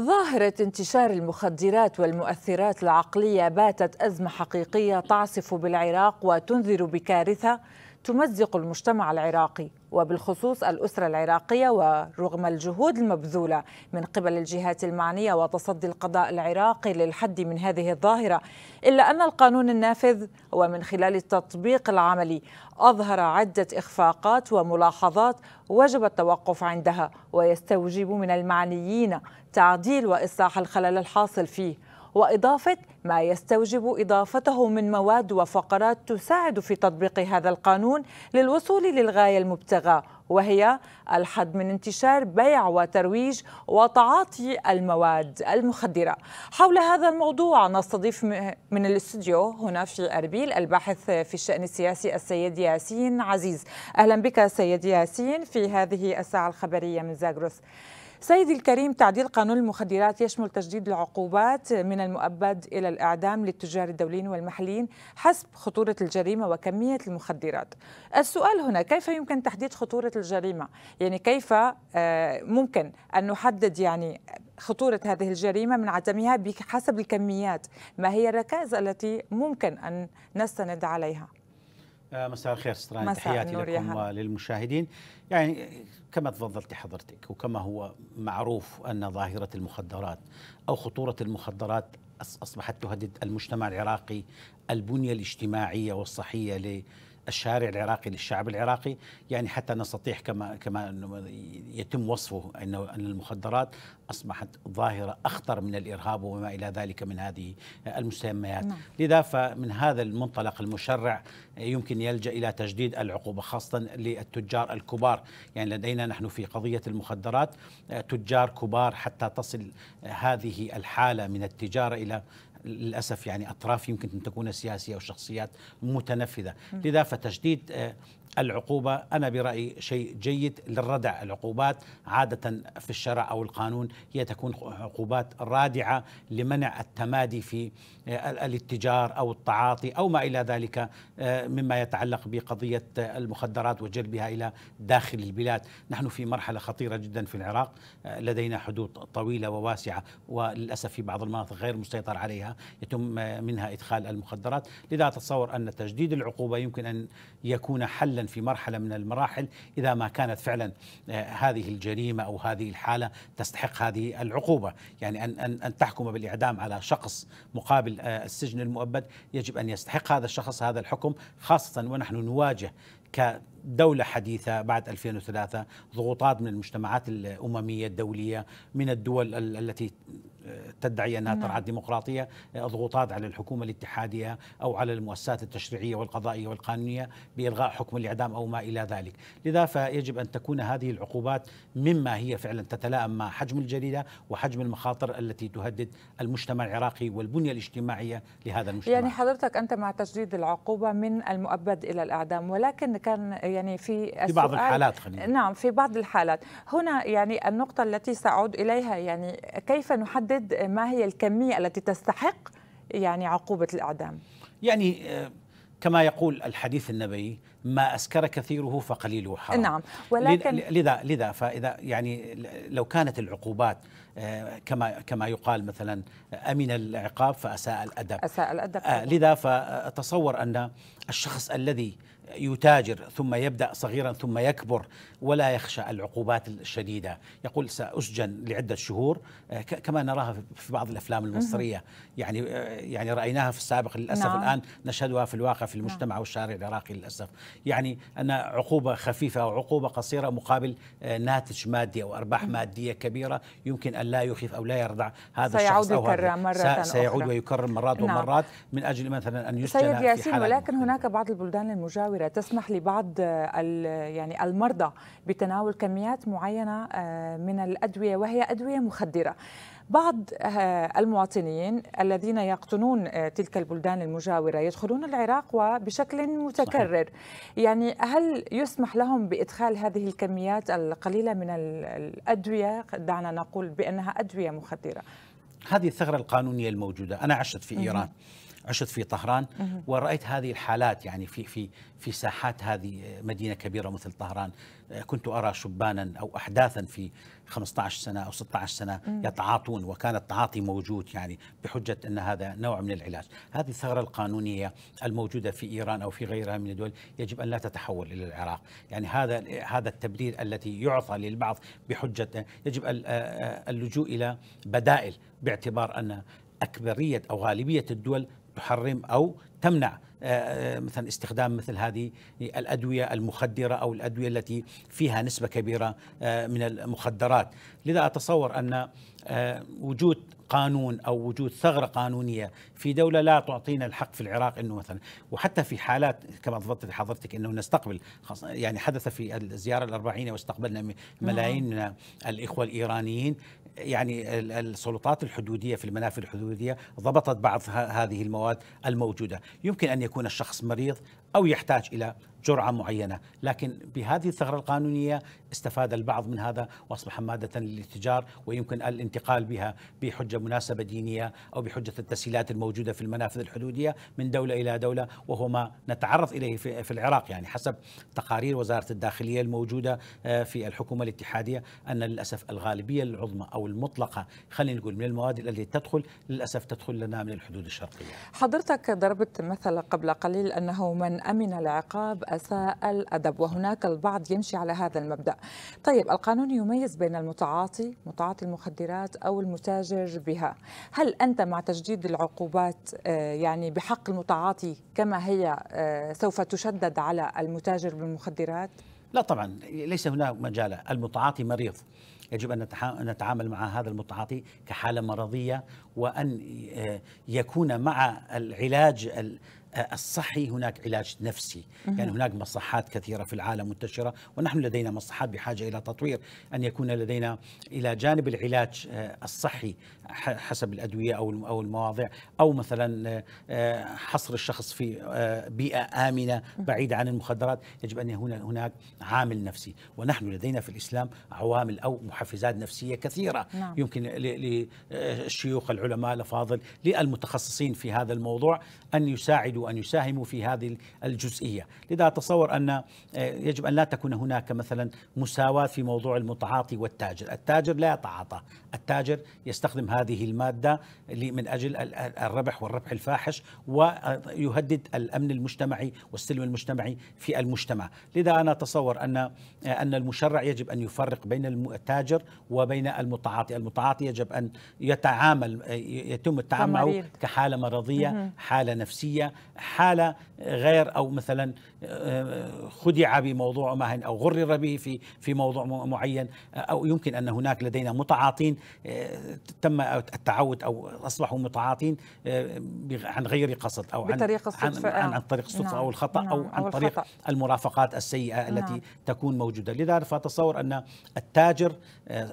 ظاهرة انتشار المخدرات والمؤثرات العقلية باتت أزمة حقيقية تعصف بالعراق وتنذر بكارثة تمزق المجتمع العراقي وبالخصوص الأسرة العراقية ورغم الجهود المبذولة من قبل الجهات المعنية وتصدي القضاء العراقي للحد من هذه الظاهرة إلا أن القانون النافذ ومن خلال التطبيق العملي أظهر عدة إخفاقات وملاحظات وجب التوقف عندها ويستوجب من المعنيين تعديل وإصلاح الخلل الحاصل فيه وإضافة ما يستوجب إضافته من مواد وفقرات تساعد في تطبيق هذا القانون للوصول للغاية المبتغى وهي الحد من انتشار بيع وترويج وتعاطي المواد المخدرة حول هذا الموضوع نستضيف من الاستوديو هنا في أربيل الباحث في الشأن السياسي السيد ياسين عزيز أهلا بك سيد ياسين في هذه الساعة الخبرية من زاغروس سيدي الكريم تعديل قانون المخدرات يشمل تجديد العقوبات من المؤبد إلى الإعدام للتجار الدوليين والمحليين حسب خطورة الجريمة وكمية المخدرات السؤال هنا كيف يمكن تحديد خطورة الجريمة يعني كيف آه، ممكن أن نحدد يعني خطورة هذه الجريمة من عدمها بحسب الكميات ما هي الركائز التي ممكن أن نستند عليها آه، مساء الخير استران تحياتي لكم وللمشاهدين يعني كما تفضلت حضرتك وكما هو معروف أن ظاهرة المخدرات أو خطورة المخدرات أصبحت تهدد المجتمع العراقي البنية الاجتماعية والصحية الشارع العراقي للشعب العراقي يعني حتى نستطيع كما كما أنه يتم وصفه انه ان المخدرات اصبحت ظاهره اخطر من الارهاب وما الى ذلك من هذه المسميات نعم. لذا فمن هذا المنطلق المشرع يمكن يلجا الى تجديد العقوبه خاصه للتجار الكبار يعني لدينا نحن في قضيه المخدرات تجار كبار حتى تصل هذه الحاله من التجاره الى للاسف يعني اطراف يمكن ان تكون سياسيه او شخصيات متنفذه، لذا فتجديد آه، العقوبة أنا برأيي شيء جيد للردع العقوبات عادة في الشرع أو القانون هي تكون عقوبات رادعة لمنع التمادي في آه، الاتجار أو التعاطي أو ما إلى ذلك آه، مما يتعلق بقضية آه، المخدرات وجلبها إلى داخل البلاد نحن في مرحلة خطيرة جدا في العراق لدينا حدود طويلة وواسعة وللأسف في بعض المناطق غير مسيطر عليها يتم منها إدخال المخدرات لذا أتصور أن تجديد العقوبة يمكن أن يكون حلا في مرحله من المراحل اذا ما كانت فعلا آه، هذه الجريمه او هذه الحاله تستحق هذه العقوبه، يعني ان ان ان تحكم بالاعدام على شخص مقابل آه، السجن المؤبد يجب ان يستحق هذا الشخص هذا الحكم خاصه ونحن نواجه كدولة حديثة بعد 2003 ضغوطات من المجتمعات الأممية الدولية من الدول التي تدعي انها ترعى نعم. الديمقراطيه ضغوطات على الحكومه الاتحاديه او على المؤسسات التشريعيه والقضائيه والقانونيه بالغاء حكم الاعدام او ما الى ذلك، لذا فيجب ان تكون هذه العقوبات مما هي فعلا تتلائم مع حجم الجريده وحجم المخاطر التي تهدد المجتمع العراقي والبنيه الاجتماعيه لهذا المجتمع. يعني حضرتك انت مع تجديد العقوبه من المؤبد الى الاعدام ولكن كان يعني في في بعض الحالات خلينا نعم في بعض الحالات، هنا يعني النقطه التي ساعود اليها يعني كيف نحدد تحدد ما هي الكمية التي تستحق يعني عقوبة الإعدام يعني آه، كما يقول الحديث النبوي ما أسكر كثيره فقليله حرام نعم ولكن لذا لذا فإذا يعني لو كانت العقوبات آه، كما كما يقال مثلا أمن العقاب فأساء الأدب أساء الأدب آه، لذا فتصور أن الشخص الذي يتاجر ثم يبدا صغيرا ثم يكبر ولا يخشى العقوبات الشديده، يقول ساسجن لعده شهور آه، كما نراها في بعض الافلام المصريه، يعني آه، يعني رايناها في السابق للاسف نعم. الان نشهدها في الواقع في نعم. المجتمع نعم. والشارع العراقي للاسف، يعني ان عقوبه خفيفه او عقوبه قصيره مقابل آه، ناتج مادي او ارباح ماديه كبيره يمكن ان لا يخيف او لا يردع هذا الشخص يكرر هذا مرة سيعود أخرى. ويكرر مرات نعم. ومرات من اجل مثلا ان يسجن سيد ياسين ولكن هناك بعض البلدان المجاوره متزاوره تسمح لبعض يعني المرضى بتناول كميات معينه آه، من الادويه وهي ادويه مخدره بعض آه، المواطنين الذين يقطنون آه، تلك البلدان المجاورة يدخلون العراق وبشكل متكرر صحيح. يعني هل يسمح لهم بإدخال هذه الكميات القليلة من الأدوية دعنا نقول بأنها أدوية مخدرة هذه الثغرة القانونية الموجودة أنا عشت في إيران عشت في طهران ورأيت هذه الحالات يعني في في في ساحات هذه آه، مدينة كبيرة مثل طهران آه، كنت أرى شبانا أو أحداثا في 15 سنة أو 16 سنة يتعاطون وكان التعاطي موجود يعني بحجة أن هذا نوع من العلاج هذه الثغرة القانونية الموجودة في إيران أو في غيرها من الدول يجب أن لا تتحول إلى العراق يعني هذا هذا التبرير التي يعطى للبعض بحجة آه، يجب اللجوء إلى بدائل باعتبار أن أكبرية أو غالبية الدول تحرم او تمنع آه، آه، مثلا استخدام مثل هذه الادويه المخدره او الادويه التي فيها نسبه كبيره آه، من المخدرات، لذا اتصور ان وجود قانون او وجود ثغره قانونيه في دوله لا تعطينا الحق في العراق انه مثلا وحتى في حالات كما ضبطت حضرتك انه نستقبل يعني حدث في الزياره الأربعين واستقبلنا ملايين نعم. الاخوه الايرانيين يعني السلطات الحدوديه في المنافذ الحدوديه ضبطت بعض هذه المواد الموجوده، يمكن ان يكون الشخص مريض أو يحتاج إلى جرعة معينة لكن بهذه الثغرة القانونية استفاد البعض من هذا وأصبح مادة للتجار ويمكن الانتقال بها بحجة مناسبة دينية أو بحجة التسهيلات الموجودة في المنافذ الحدودية من دولة إلى دولة وهو ما نتعرض إليه في العراق يعني حسب تقارير وزارة الداخلية الموجودة آه، في الحكومة الاتحادية أن للأسف الغالبية العظمى أو المطلقة خلينا نقول من المواد التي تدخل للأسف تدخل لنا من الحدود الشرقية حضرتك ضربت مثل قبل قليل أنه من أمن العقاب أساء الأدب وهناك البعض يمشي على هذا المبدأ طيب القانون يميز بين المتعاطي متعاطي المخدرات أو المتاجر بها هل أنت مع تجديد العقوبات آه، يعني بحق المتعاطي كما هي آه، سوف تشدد على المتاجر بالمخدرات؟ لا طبعا ليس هناك مجال المتعاطي مريض يجب أن نتعامل مع هذا المتعاطي كحالة مرضية وأن آه، يكون مع العلاج الصحي هناك علاج نفسي يعني هناك مصحات كثيرة في العالم منتشرة ونحن لدينا مصحات بحاجة إلى تطوير أن يكون لدينا إلى جانب العلاج آه، الصحي حسب الأدوية أو أو المواضع أو مثلا آه، حصر الشخص في آه، بيئة آمنة بعيدة عن المخدرات يجب أن يكون هناك عامل نفسي ونحن لدينا في الإسلام عوامل أو محفزات نفسية كثيرة نعم. يمكن للشيوخ العلماء الأفاضل للمتخصصين في هذا الموضوع أن يساعدوا وأن أن يساهموا في هذه الجزئية لذا أتصور أن آه، يجب أن لا تكون هناك مثلا مساواة في موضوع المتعاطي والتاجر التاجر لا يتعاطى التاجر يستخدم هذه المادة من أجل الربح والربح الفاحش ويهدد الأمن المجتمعي والسلم المجتمعي في المجتمع لذا أنا أتصور أن آه، أن المشرع يجب أن يفرق بين التاجر وبين المتعاطي المتعاطي يجب أن يتعامل آه، يتم التعامل معه كحالة مرضية حالة نفسية حالة غير أو مثلا آه، خدع بموضوع ما أو غرر به في في موضوع معين آه، أو يمكن أن هناك لدينا متعاطين آه، تم التعود أو أصبحوا متعاطين عن غير قصد أو عن بطريق الصدفة عن, عن, عن طريق الصدفة نعم أو الخطأ نعم أو عن أو طريق الخطأ المرافقات السيئة نعم. التي تكون موجودة لذلك فأتصور أن التاجر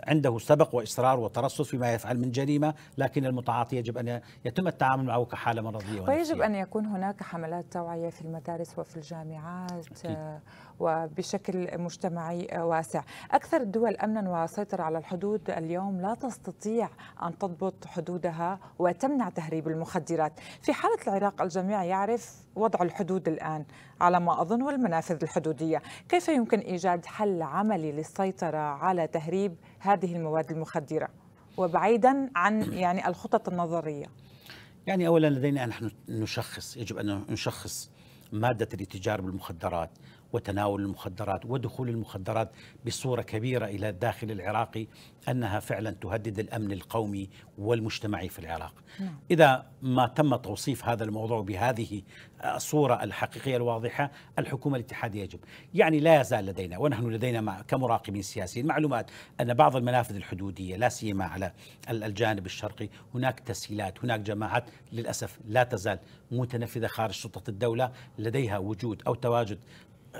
عنده سبق وإصرار وترصد فيما يفعل من جريمة لكن المتعاطي يجب أن يتم التعامل معه كحالة مرضية ويجب أن يكون هناك هناك حملات توعية في المدارس وفي الجامعات أكيد. آه، وبشكل مجتمعي آه، واسع أكثر الدول أمنا وسيطرة على الحدود اليوم لا تستطيع أن تضبط حدودها وتمنع تهريب المخدرات في حالة العراق الجميع يعرف وضع الحدود الآن على ما أظن والمنافذ الحدودية كيف يمكن إيجاد حل عملي للسيطرة على تهريب هذه المواد المخدرة وبعيدا عن يعني الخطط النظريه يعني أولا لدينا أن نحن نشخص يجب أن نشخص مادة الاتجار بالمخدرات وتناول المخدرات ودخول المخدرات بصورة كبيرة إلى الداخل العراقي أنها فعلا تهدد الأمن القومي والمجتمعي في العراق نعم. إذا ما تم توصيف هذا الموضوع بهذه الصورة الحقيقية الواضحة الحكومة الاتحادية يجب يعني لا يزال لدينا ونحن لدينا كمراقبين سياسيين معلومات أن بعض المنافذ الحدودية لا سيما على الجانب الشرقي هناك تسهيلات هناك جماعات للأسف لا تزال متنفذة خارج سلطة الدولة لديها وجود أو تواجد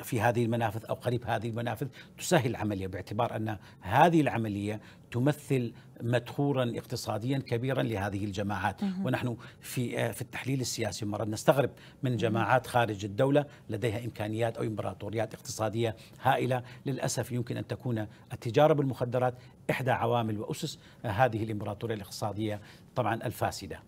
في هذه المنافذ او قريب هذه المنافذ تسهل العمليه باعتبار ان هذه العمليه تمثل مدخورا اقتصاديا كبيرا لهذه الجماعات ونحن في آه، في التحليل السياسي مرات نستغرب من جماعات خارج الدوله لديها امكانيات او امبراطوريات اقتصاديه هائله للاسف يمكن ان تكون التجاره بالمخدرات احدى عوامل واسس هذه الامبراطوريه الاقتصاديه طبعا الفاسده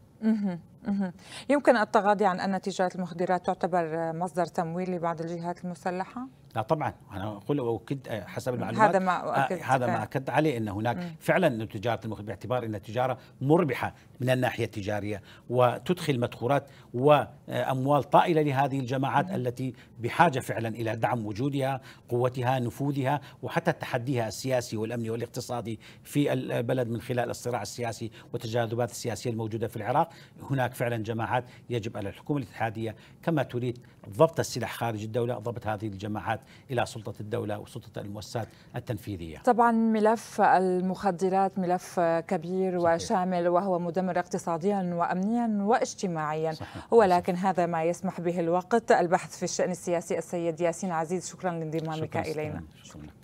يمكن التغاضي عن أن تجارة المخدرات تعتبر مصدر تمويل لبعض الجهات المسلحة؟ لا طبعا انا اقول اؤكد آه، حسب المعلومات هذا ما آه، أؤكد هذا ما اكدت عليه ان هناك مم. فعلا تجاره المخدرات باعتبار انها تجاره مربحه من الناحيه التجاريه وتدخل مدخورات واموال طائله لهذه الجماعات مم. التي بحاجه فعلا الى دعم وجودها، قوتها، نفوذها وحتى تحديها السياسي والامني والاقتصادي في البلد من خلال الصراع السياسي والتجاذبات السياسيه الموجوده في العراق، هناك هناك فعلا جماعات يجب على الحكومة الاتحادية كما تريد ضبط السلاح خارج الدولة ضبط هذه الجماعات إلى سلطة الدولة وسلطة المؤسسات التنفيذية طبعا ملف المخدرات ملف كبير صحيح. وشامل وهو مدمر اقتصاديا وأمنيا واجتماعيا صحيح. ولكن صحيح. هذا ما يسمح به الوقت البحث في الشأن السياسي السيد ياسين عزيز شكرا لانضمامك إلينا شكرا.